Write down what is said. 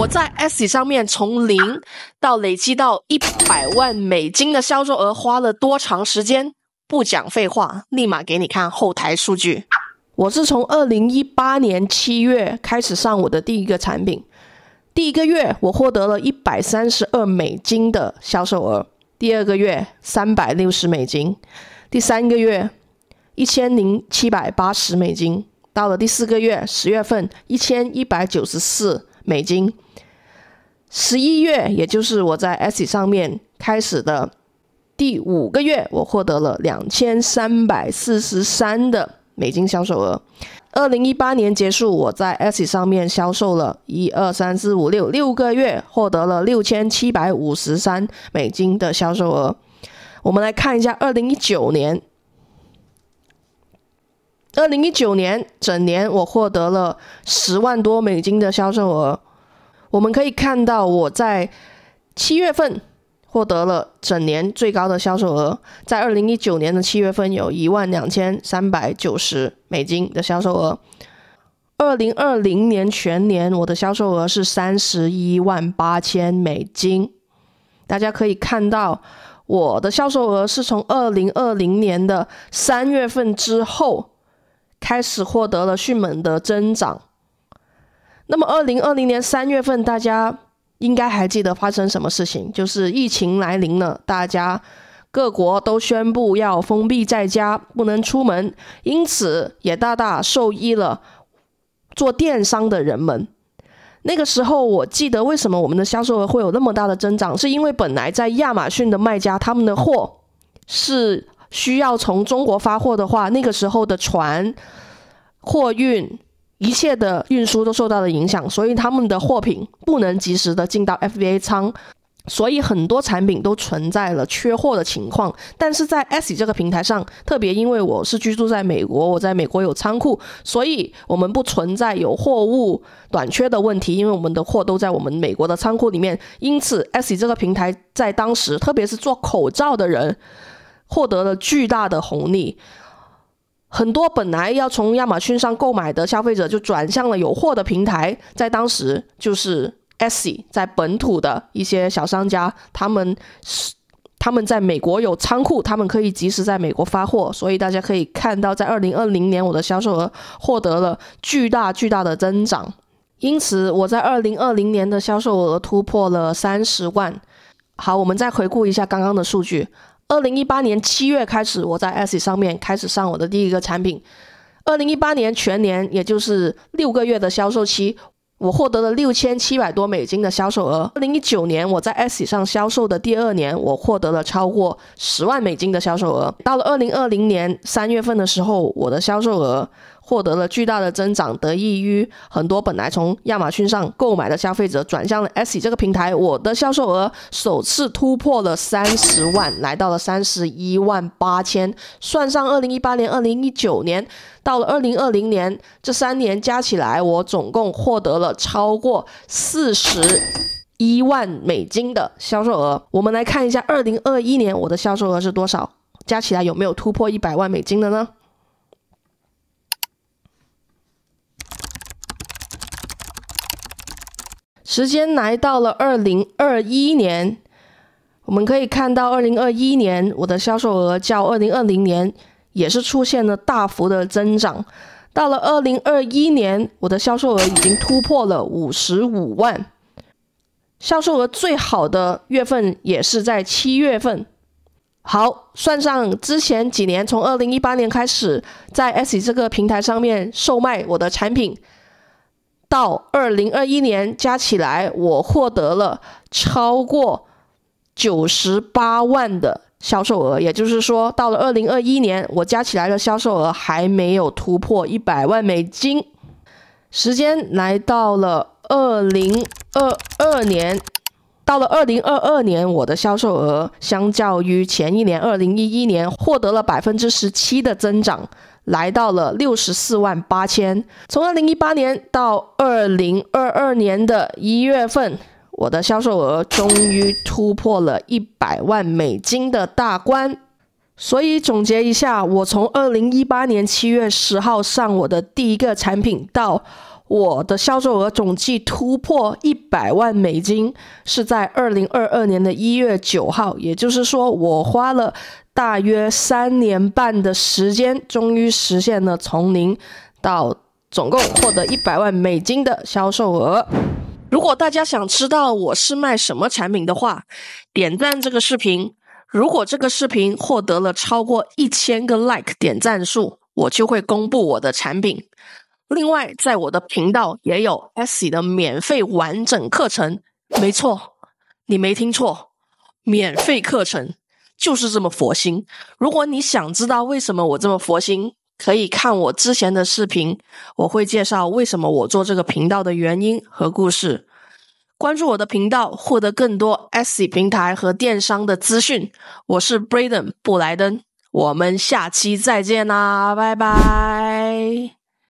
我在 S 上面从零到累积到一百万美金的销售额花了多长时间？不讲废话，立马给你看后台数据。我是从二零一八年七月开始上我的第一个产品，第一个月我获得了一百三十二美金的销售额，第二个月三百六十美金，第三个月一千零七百八十美金，到了第四个月十月份一千一百九十四。美金，十一月，也就是我在 S 上面开始的第五个月，我获得了两千三百四十三的美金销售额。二零一八年结束，我在 S 上面销售了一二三四五六六个月，获得了六千七百五十三美金的销售额。我们来看一下二零一九年。二零一九年整年，我获得了十万多美金的销售额。我们可以看到，我在七月份获得了整年最高的销售额，在二零一九年的七月份有一万两千三百九十美金的销售额。二零二零年全年，我的销售额是三十一万八千美金。大家可以看到，我的销售额是从二零二零年的三月份之后。开始获得了迅猛的增长。那么，二零二零年三月份，大家应该还记得发生什么事情，就是疫情来临了，大家各国都宣布要封闭在家，不能出门，因此也大大受益了做电商的人们。那个时候，我记得为什么我们的销售额会有那么大的增长，是因为本来在亚马逊的卖家他们的货是。需要从中国发货的话，那个时候的船、货运一切的运输都受到了影响，所以他们的货品不能及时的进到 FBA 仓，所以很多产品都存在了缺货的情况。但是在 etsy 这个平台上，特别因为我是居住在美国，我在美国有仓库，所以我们不存在有货物短缺的问题，因为我们的货都在我们美国的仓库里面。因此，etsy 这个平台在当时，特别是做口罩的人。获得了巨大的红利，很多本来要从亚马逊上购买的消费者就转向了有货的平台，在当时就是 Essy 在本土的一些小商家，他们是他们在美国有仓库，他们可以及时在美国发货，所以大家可以看到，在二零二零年我的销售额获得了巨大巨大的增长，因此我在二零二零年的销售额突破了三十万。好，我们再回顾一下刚刚的数据。二零一八年七月开始，我在 S 上面开始上我的第一个产品。二零一八年全年，也就是六个月的销售期，我获得了六千七百多美金的销售额。二零一九年，我在 S 上销售的第二年，我获得了超过十万美金的销售额。到了二零二零年三月份的时候，我的销售额。获得了巨大的增长，得益于很多本来从亚马逊上购买的消费者转向了 Etsy 这个平台。我的销售额首次突破了三十万，来到了三十一万八千。算上二零一八年、二零一九年，到了二零二零年，这三年加起来，我总共获得了超过四十一万美金的销售额。我们来看一下二零二一年我的销售额是多少，加起来有没有突破一百万美金的呢？时间来到了二零二一年，我们可以看到，二零二一年我的销售额较二零二零年也是出现了大幅的增长。到了二零二一年，我的销售额已经突破了五十五万，销售额最好的月份也是在七月份。好，算上之前几年，从二零一八年开始，在 S 这个平台上面售卖我的产品。到二零二一年，加起来我获得了超过九十八万的销售额，也就是说，到了二零二一年，我加起来的销售额还没有突破一百万美金。时间来到了二零二二年，到了二零二二年，我的销售额相较于前一年二零一一年获得了百分之十七的增长。来到了六十四万八千。从二零一八年到二零二二年的一月份，我的销售额终于突破了一百万美金的大关。所以总结一下，我从二零一八年七月十号上我的第一个产品到。我的销售额总计突破一百万美金，是在二零二二年的一月九号。也就是说，我花了大约三年半的时间，终于实现了从零到总共获得一百万美金的销售额。如果大家想知道我是卖什么产品的话，点赞这个视频。如果这个视频获得了超过一千个 like 点赞数，我就会公布我的产品。另外，在我的频道也有 S 级的免费完整课程，没错，你没听错，免费课程就是这么佛心。如果你想知道为什么我这么佛心，可以看我之前的视频，我会介绍为什么我做这个频道的原因和故事。关注我的频道，获得更多 S 级平台和电商的资讯。我是 Braden 布莱登，我们下期再见啦，拜拜。